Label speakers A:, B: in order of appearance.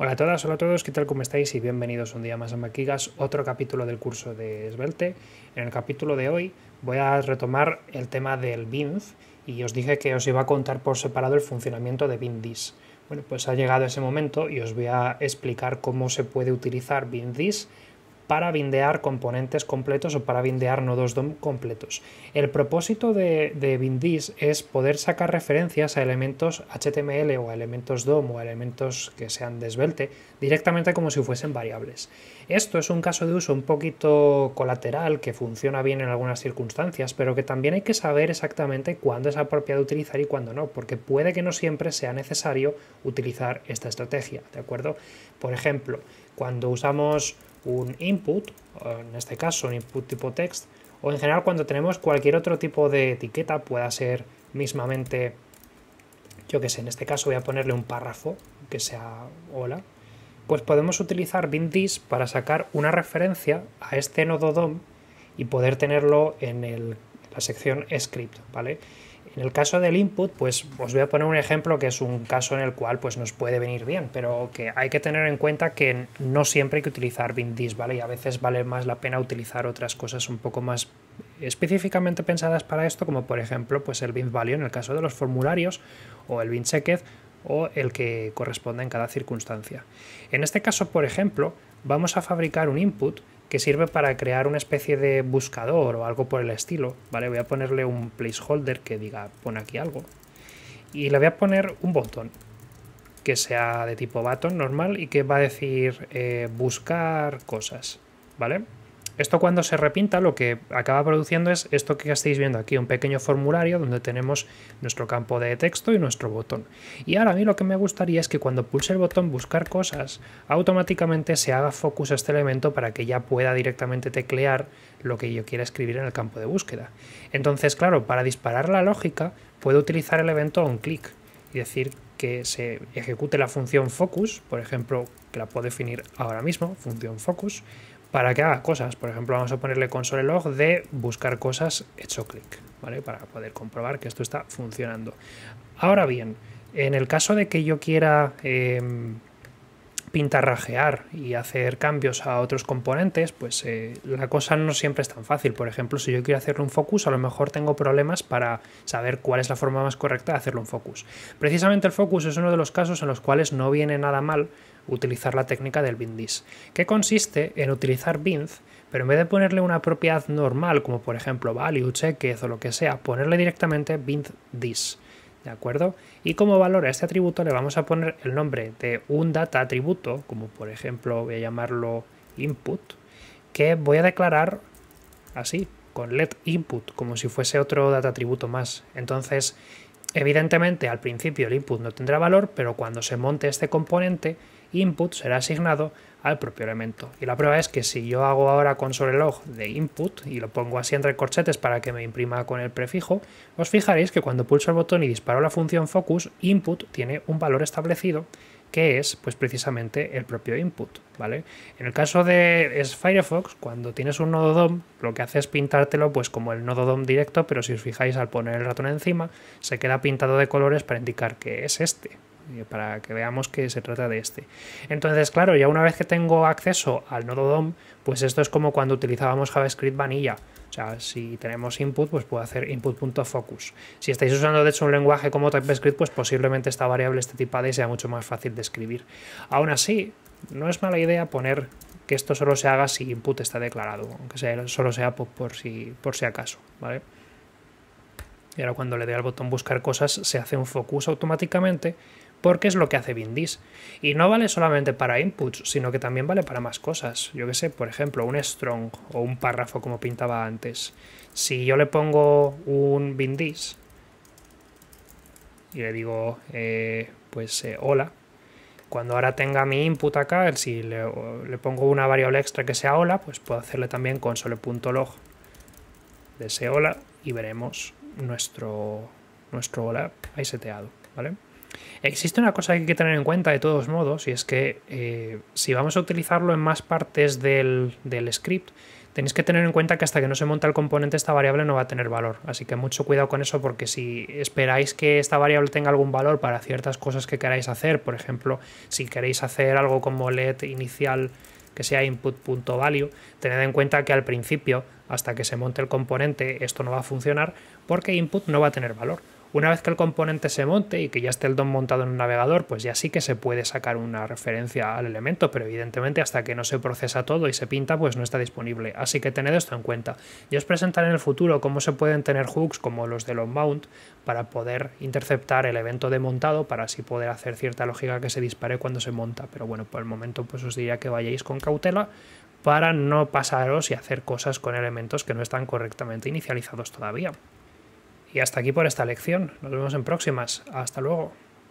A: Hola a todas, hola a todos, ¿qué tal? ¿Cómo estáis? Y bienvenidos un día más a Maquigas, otro capítulo del curso de Svelte. En el capítulo de hoy voy a retomar el tema del BINF y os dije que os iba a contar por separado el funcionamiento de BINDIS. Bueno, pues ha llegado ese momento y os voy a explicar cómo se puede utilizar BINDIS para bindear componentes completos o para bindear nodos DOM completos. El propósito de, de es poder sacar referencias a elementos HTML o a elementos DOM o a elementos que sean de Svelte directamente como si fuesen variables. Esto es un caso de uso un poquito colateral que funciona bien en algunas circunstancias, pero que también hay que saber exactamente cuándo es apropiado utilizar y cuándo no, porque puede que no siempre sea necesario utilizar esta estrategia, ¿de acuerdo? Por ejemplo, cuando usamos un input, en este caso un input tipo text, o en general cuando tenemos cualquier otro tipo de etiqueta, pueda ser mismamente, yo que sé, en este caso voy a ponerle un párrafo que sea hola, pues podemos utilizar Bindis para sacar una referencia a este nodo DOM y poder tenerlo en la sección script, ¿vale? En el caso del input, pues os voy a poner un ejemplo que es un caso en el cual pues, nos puede venir bien, pero que hay que tener en cuenta que no siempre hay que utilizar BinDis, ¿vale? Y a veces vale más la pena utilizar otras cosas un poco más específicamente pensadas para esto, como por ejemplo pues el bin value en el caso de los formularios o el bin check, o el que corresponda en cada circunstancia. En este caso, por ejemplo, vamos a fabricar un input que sirve para crear una especie de buscador o algo por el estilo, ¿vale? Voy a ponerle un placeholder que diga, pon aquí algo. Y le voy a poner un botón, que sea de tipo button normal y que va a decir eh, buscar cosas, ¿vale? Esto cuando se repinta lo que acaba produciendo es esto que estáis viendo aquí, un pequeño formulario donde tenemos nuestro campo de texto y nuestro botón. Y ahora a mí lo que me gustaría es que cuando pulse el botón buscar cosas, automáticamente se haga focus a este elemento para que ya pueda directamente teclear lo que yo quiera escribir en el campo de búsqueda. Entonces, claro, para disparar la lógica, puedo utilizar el evento un click y decir que se ejecute la función focus, por ejemplo, que la puedo definir ahora mismo, función focus, para que haga cosas. Por ejemplo, vamos a ponerle console log de buscar cosas hecho clic, ¿vale? Para poder comprobar que esto está funcionando. Ahora bien, en el caso de que yo quiera em, pintarrajear y hacer cambios a otros componentes, pues eh, la cosa no siempre es tan fácil. Por ejemplo, si yo quiero hacerle un focus, a lo mejor tengo problemas para saber cuál es la forma más correcta de hacerle un focus. Precisamente el focus es uno de los casos en los cuales no viene nada mal utilizar la técnica del bindis, que consiste en utilizar bind, pero en vez de ponerle una propiedad normal, como por ejemplo value, checked o lo que sea, ponerle directamente bind this ¿de acuerdo? Y como valor a este atributo le vamos a poner el nombre de un data atributo, como por ejemplo voy a llamarlo input, que voy a declarar así, con let input, como si fuese otro data atributo más. Entonces, evidentemente al principio el input no tendrá valor, pero cuando se monte este componente input será asignado al propio elemento. Y la prueba es que si yo hago ahora console.log de input y lo pongo así entre corchetes para que me imprima con el prefijo, os fijaréis que cuando pulso el botón y disparo la función focus, input tiene un valor establecido que es pues precisamente el propio input, ¿vale? En el caso de Firefox, cuando tienes un nodo DOM, lo que hace es pintártelo pues como el nodo DOM directo, pero si os fijáis al poner el ratón encima, se queda pintado de colores para indicar que es este, eh, para que veamos que se trata de este. Entonces, claro, ya una vez que tengo acceso al nodo DOM, pues esto es como cuando utilizábamos JavaScript vanilla. O sea, si tenemos input, pues puedo hacer input.focus. Si estáis usando de hecho un lenguaje como TypeScript, pues posiblemente esta variable este tipo de sea mucho más fácil de escribir. Aún así, no es mala idea poner que esto solo se haga si input está declarado, aunque sea, solo sea por, si, por si acaso, ¿vale? Y ahora cuando le dé al botón buscar cosas, se hace un focus automáticamente porque es lo que hace Bindis. Y no vale solamente para inputs, sino que también vale para más cosas. Yo que sé, por ejemplo, un strong o un párrafo como pintaba antes. Si yo le pongo un Bindis y le digo, eh, pues eh, hola, cuando ahora tenga mi input acá, si le, pongo una variable extra que sea hola, pues puedo hacerle también console.log de ese hola y veremos nuestro, nuestro hola ahí seteado, ¿vale? Existe una cosa que hay que tener en cuenta de todos modos, y es que eh, si vamos a utilizarlo en más partes del, script, tenéis que tener en cuenta que hasta que no se monte el componente esta variable no va a tener valor. Así que mucho cuidado con eso porque si esperáis que esta variable tenga algún valor para ciertas cosas que queráis hacer, por ejemplo, si queréis hacer algo como let inicial que sea input.value, tened en cuenta que al principio, hasta que se monte el componente, esto no va a funcionar porque input no va a tener valor. Una vez que el componente se monte y que ya esté el DOM montado en un navegador, pues ya sí que se puede sacar una referencia al elemento, pero evidentemente hasta que no se procesa todo y se pinta, pues no está disponible. Así que tened esto en cuenta. Yo os presentaré en el futuro cómo se pueden tener hooks como los del mount para poder interceptar el evento de montado para así poder hacer cierta lógica que se dispare cuando se monta. Pero bueno, por el momento pues os diría que vayáis con cautela para no pasaros y hacer cosas con elementos que no están correctamente inicializados todavía. Y hasta aquí por esta lección. Nos vemos en próximas. Hasta luego.